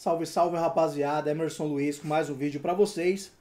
Salve, salve rapaziada, Emerson Luiz com mais um vídeo para vocês.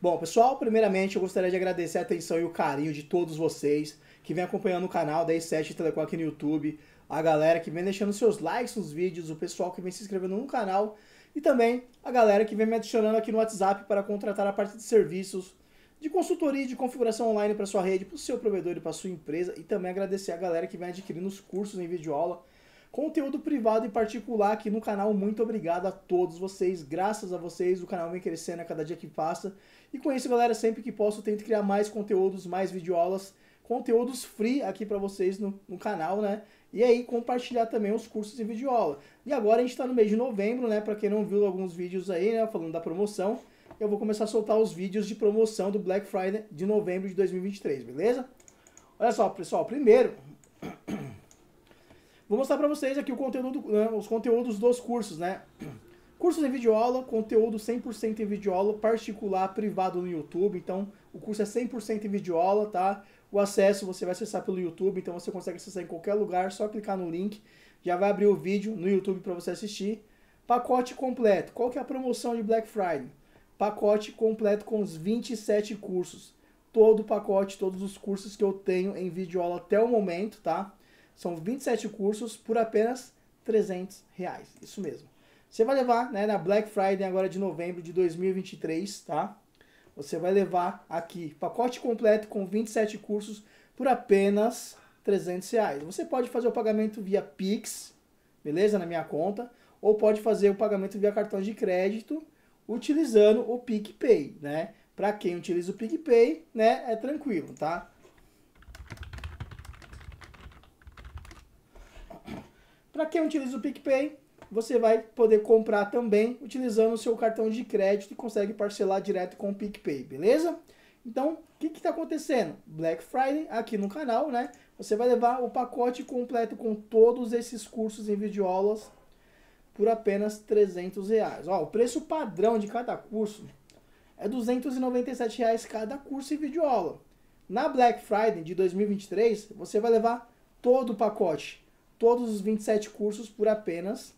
Bom, pessoal, primeiramente eu gostaria de agradecer a atenção e o carinho de todos vocês que vem acompanhando o canal da E7 Telecom aqui no YouTube, a galera que vem deixando seus likes nos vídeos, o pessoal que vem se inscrevendo no canal e também a galera que vem me adicionando aqui no WhatsApp para contratar a parte de serviços de consultoria e de configuração online para sua rede, para o seu provedor e para sua empresa e também agradecer a galera que vem adquirindo os cursos em vídeo aula conteúdo privado e particular aqui no canal. Muito obrigado a todos vocês, graças a vocês, o canal vem crescendo a cada dia que passa. E com isso, galera, sempre que posso, tento criar mais conteúdos, mais videoaulas, conteúdos free aqui para vocês no, no canal, né? E aí compartilhar também os cursos de videoaula. E agora a gente está no mês de novembro, né? Para quem não viu alguns vídeos aí, né? Falando da promoção, eu vou começar a soltar os vídeos de promoção do Black Friday de novembro de 2023, beleza? Olha só, pessoal, primeiro, Vou mostrar para vocês aqui o conteúdo, né, os conteúdos dos cursos, né? Cursos em videoaula, conteúdo 100% em videoaula, particular, privado no YouTube. Então, o curso é 100% em videoaula, tá? O acesso você vai acessar pelo YouTube, então você consegue acessar em qualquer lugar, só clicar no link. Já vai abrir o vídeo no YouTube para você assistir. Pacote completo. Qual que é a promoção de Black Friday? Pacote completo com os 27 cursos. Todo o pacote, todos os cursos que eu tenho em videoaula até o momento, tá? São 27 cursos por apenas 300 reais. Isso mesmo. Você vai levar né, na Black Friday agora de novembro de 2023, tá? Você vai levar aqui pacote completo com 27 cursos por apenas 300 reais. Você pode fazer o pagamento via Pix, beleza? Na minha conta. Ou pode fazer o pagamento via cartão de crédito utilizando o PicPay, né? Para quem utiliza o PicPay, né? É tranquilo, tá? Para quem utiliza o PicPay, você vai poder comprar também utilizando o seu cartão de crédito e consegue parcelar direto com o PicPay, beleza? Então, o que está acontecendo? Black Friday aqui no canal, né? Você vai levar o pacote completo com todos esses cursos em videoaulas por apenas 300 reais. Ó, o preço padrão de cada curso é 297 reais cada curso em videoaula. Na Black Friday de 2023, você vai levar todo o pacote todos os 27 cursos por apenas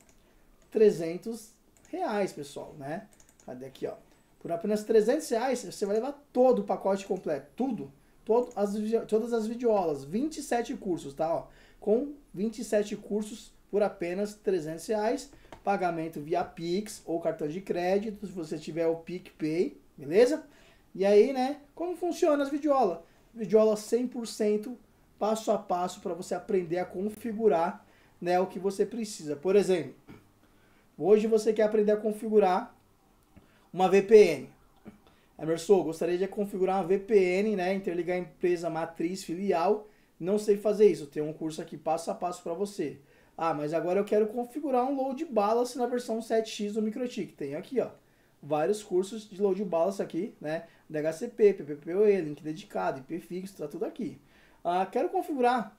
300 reais, pessoal, né? Cadê aqui, ó? Por apenas 300 reais, você vai levar todo o pacote completo, tudo, todo as, todas as videoaulas, 27 cursos, tá? Ó, com 27 cursos por apenas 300 reais, pagamento via Pix ou cartão de crédito, se você tiver o PicPay, beleza? E aí, né, como funciona as videoaulas? Videoaula 100% passo a passo para você aprender a configurar né, o que você precisa. Por exemplo, hoje você quer aprender a configurar uma VPN. Emerson, gostaria de configurar uma VPN, né, interligar a empresa matriz filial. Não sei fazer isso, tem um curso aqui passo a passo para você. Ah, mas agora eu quero configurar um load balance na versão 7x do MikroTik. Tem aqui, ó, vários cursos de load balance aqui, né, DHCP, PPPoE, link dedicado, IP fixo, tá tudo aqui. Ah, quero configurar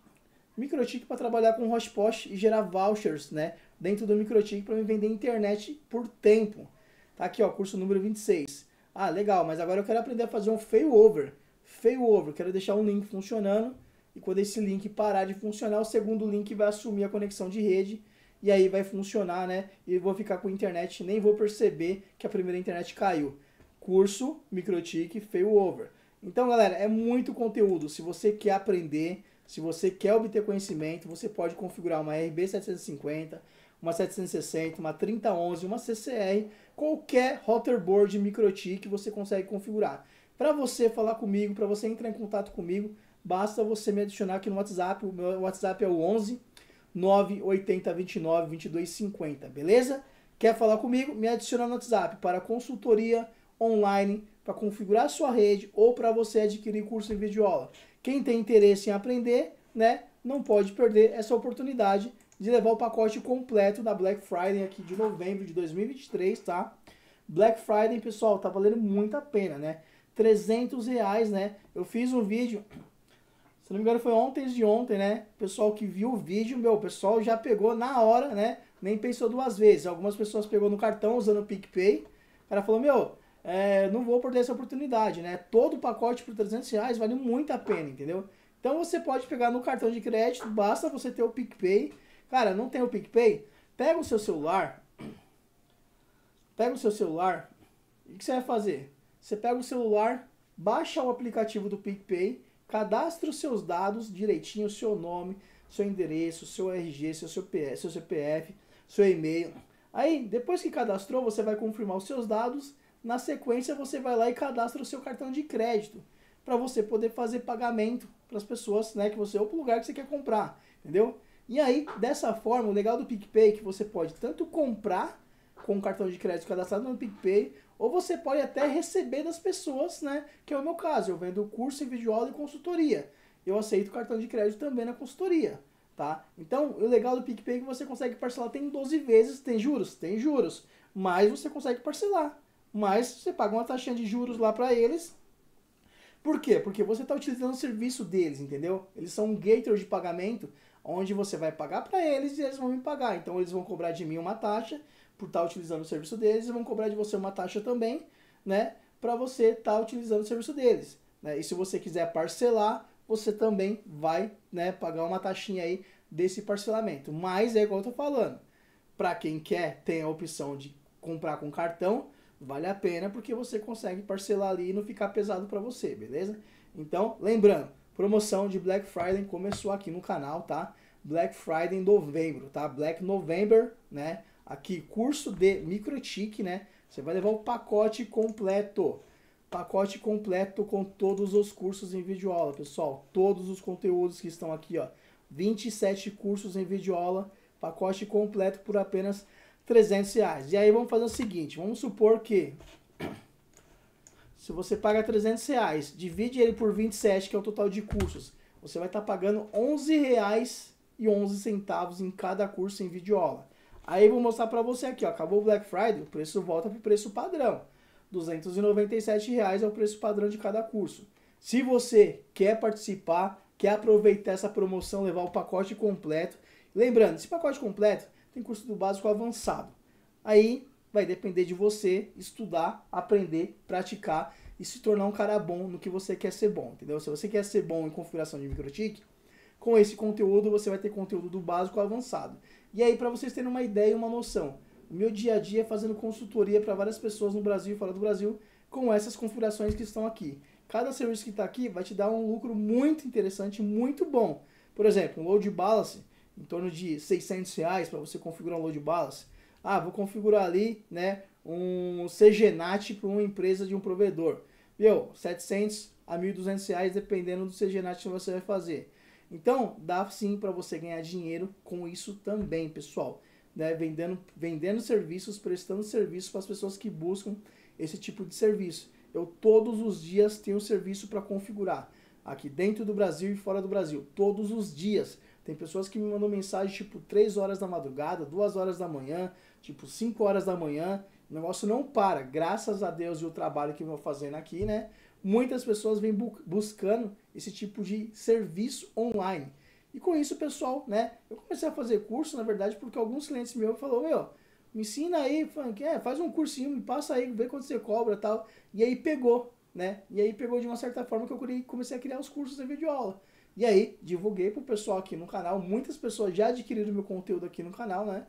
Microtik para trabalhar com hotspot e gerar vouchers, né? Dentro do Microtik para me vender internet por tempo. Tá aqui, ó, curso número 26. Ah, legal, mas agora eu quero aprender a fazer um failover. Failover, quero deixar um link funcionando e quando esse link parar de funcionar, o segundo link vai assumir a conexão de rede e aí vai funcionar, né? E vou ficar com internet, nem vou perceber que a primeira internet caiu. Curso Microtik Failover. Então, galera, é muito conteúdo. Se você quer aprender, se você quer obter conhecimento, você pode configurar uma RB750, uma 760, uma 3011, uma CCR, qualquer routerboard que você consegue configurar. Para você falar comigo, para você entrar em contato comigo, basta você me adicionar aqui no WhatsApp. O meu WhatsApp é o 11 980 29 22 50, beleza? Quer falar comigo? Me adiciona no WhatsApp para consultoria online para configurar a sua rede ou para você adquirir curso em vídeo aula. Quem tem interesse em aprender, né, não pode perder essa oportunidade de levar o pacote completo da Black Friday aqui de novembro de 2023, tá? Black Friday, pessoal, tá valendo muito a pena, né? 300 reais, né? Eu fiz um vídeo, se não me engano foi ontem de ontem, né? pessoal que viu o vídeo, meu, o pessoal já pegou na hora, né? Nem pensou duas vezes. Algumas pessoas pegou no cartão usando o PicPay. O cara falou, meu, é, não vou perder essa oportunidade, né? Todo o pacote por 300 reais vale muito a pena, entendeu? Então você pode pegar no cartão de crédito, basta você ter o PicPay. Cara, não tem o PicPay? Pega o seu celular, pega o seu celular, o que você vai fazer? Você pega o celular, baixa o aplicativo do PicPay, cadastra os seus dados direitinho, seu nome, seu endereço, seu RG, seu, CPF, seu e-mail. Aí, depois que cadastrou, você vai confirmar os seus dados na sequência, você vai lá e cadastra o seu cartão de crédito para você poder fazer pagamento para as pessoas, né, que você ou para lugar que você quer comprar, entendeu? E aí, dessa forma, o legal do PicPay é que você pode tanto comprar com o cartão de crédito cadastrado no PicPay, ou você pode até receber das pessoas, né? Que é o meu caso, eu vendo curso em videoaula e consultoria. Eu aceito cartão de crédito também na consultoria, tá? Então, o legal do PicPay é que você consegue parcelar, tem 12 vezes, tem juros? Tem juros, mas você consegue parcelar, mas você paga uma taxinha de juros lá para eles. Por quê? Porque você está utilizando o serviço deles, entendeu? Eles são um gateway de pagamento onde você vai pagar para eles e eles vão me pagar. Então eles vão cobrar de mim uma taxa por estar tá utilizando o serviço deles e vão cobrar de você uma taxa também, né? Para você estar tá utilizando o serviço deles. Né? E se você quiser parcelar, você também vai né, pagar uma taxinha aí desse parcelamento. Mas é igual eu tô falando. Para quem quer, tem a opção de comprar com cartão vale a pena porque você consegue parcelar ali e não ficar pesado para você, beleza? Então, lembrando, promoção de Black Friday começou aqui no canal, tá? Black Friday em novembro, tá? Black November, né? Aqui, curso de microtique, né? Você vai levar o pacote completo. Pacote completo com todos os cursos em videoaula, pessoal. Todos os conteúdos que estão aqui, ó. 27 cursos em videoaula, pacote completo por apenas R$ 300 reais. E aí vamos fazer o seguinte, vamos supor que se você paga 300 reais, divide ele por 27, que é o total de cursos, você vai estar tá pagando 11 reais e 11 centavos em cada curso em videoaula. Aí vou mostrar para você aqui, ó, acabou o Black Friday, o preço volta para o preço padrão. 297 reais é o preço padrão de cada curso. Se você quer participar, quer aproveitar essa promoção, levar o pacote completo, lembrando, esse pacote completo tem curso do básico avançado. Aí vai depender de você estudar, aprender, praticar e se tornar um cara bom no que você quer ser bom, entendeu? Se você quer ser bom em configuração de microtik, com esse conteúdo você vai ter conteúdo do básico ao avançado. E aí para vocês terem uma ideia e uma noção, o meu dia a dia é fazendo consultoria para várias pessoas no Brasil e fora do Brasil com essas configurações que estão aqui. Cada serviço que está aqui vai te dar um lucro muito interessante, muito bom. Por exemplo, um load balance em torno de 600 reais para você configurar um load balance. Ah, vou configurar ali, né, um CGNAT para uma empresa de um provedor. Meu, 700 a 1.200 reais dependendo do CGNAT que você vai fazer. Então, dá sim para você ganhar dinheiro com isso também, pessoal. Né? Vendendo, vendendo serviços, prestando serviços para as pessoas que buscam esse tipo de serviço. Eu todos os dias tenho serviço para configurar, aqui dentro do Brasil e fora do Brasil, todos os dias. Tem pessoas que me mandam mensagem tipo 3 horas da madrugada, 2 horas da manhã, tipo 5 horas da manhã. O negócio não para, graças a Deus e o trabalho que eu vou fazendo aqui, né? Muitas pessoas vêm bu buscando esse tipo de serviço online. E com isso, pessoal, né? Eu comecei a fazer curso, na verdade, porque alguns clientes meus falaram, meu, me ensina aí, é, faz um cursinho, me passa aí, vê quanto você cobra tal. E aí pegou, né? E aí pegou de uma certa forma que eu comecei a criar os cursos de videoaula. aula e aí, divulguei pro pessoal aqui no canal. Muitas pessoas já adquiriram meu conteúdo aqui no canal, né?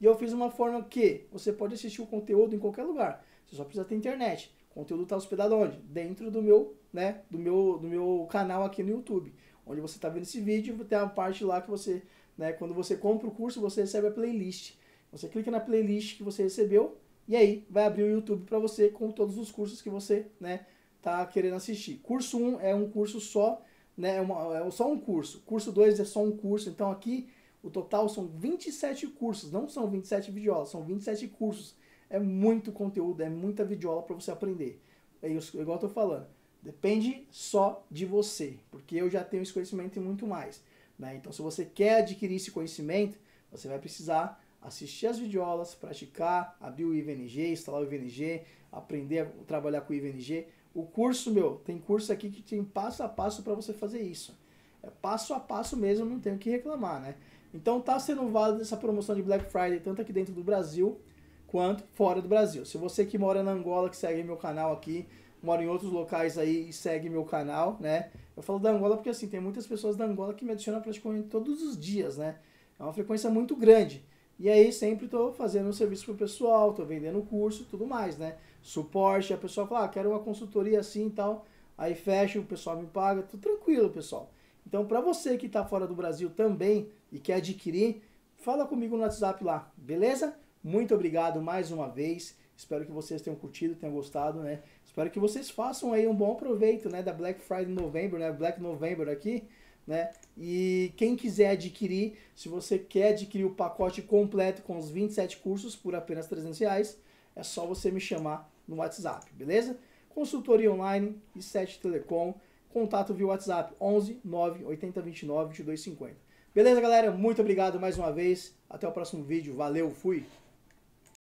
E eu fiz uma forma que você pode assistir o conteúdo em qualquer lugar. Você só precisa ter internet. O conteúdo está hospedado onde? Dentro do meu, né, do meu, do meu canal aqui no YouTube. Onde você está vendo esse vídeo, tem a parte lá que você, né, quando você compra o curso, você recebe a playlist. Você clica na playlist que você recebeu e aí vai abrir o YouTube para você com todos os cursos que você, né, tá querendo assistir. Curso 1 é um curso só né, é, uma, é só um curso. Curso 2 é só um curso. Então aqui o total são 27 cursos, não são 27 videoaulas, são 27 cursos. É muito conteúdo, é muita videoaula para você aprender. É isso, é igual eu tô falando. Depende só de você, porque eu já tenho esse conhecimento e muito mais. Né? Então, se você quer adquirir esse conhecimento, você vai precisar assistir as videoaulas, praticar, abrir o IVNG, instalar o IVNG, aprender a trabalhar com o IVNG. O curso, meu, tem curso aqui que tem passo a passo para você fazer isso. É passo a passo mesmo, não tenho que reclamar, né? Então tá sendo válido essa promoção de Black Friday, tanto aqui dentro do Brasil quanto fora do Brasil. Se você que mora na Angola, que segue meu canal aqui, mora em outros locais aí e segue meu canal, né? Eu falo da Angola porque assim, tem muitas pessoas da Angola que me adicionam praticamente todos os dias, né? É uma frequência muito grande. E aí sempre estou fazendo um serviço pro pessoal, estou vendendo curso e tudo mais, né? suporte, a pessoa fala, ah, quero uma consultoria assim e tal, aí fecha, o pessoal me paga, tudo tranquilo, pessoal. Então, para você que está fora do Brasil também e quer adquirir, fala comigo no WhatsApp lá, beleza? Muito obrigado mais uma vez. Espero que vocês tenham curtido, tenham gostado, né? Espero que vocês façam aí um bom proveito, né, da Black Friday Novembro, né? Black November aqui, né? E quem quiser adquirir, se você quer adquirir o pacote completo com os 27 cursos por apenas 300 reais, é só você me chamar no WhatsApp, beleza? Consultoria online e 7 Telecom, contato via WhatsApp 11 98029 2250. Beleza, galera? Muito obrigado mais uma vez. Até o próximo vídeo. Valeu, fui!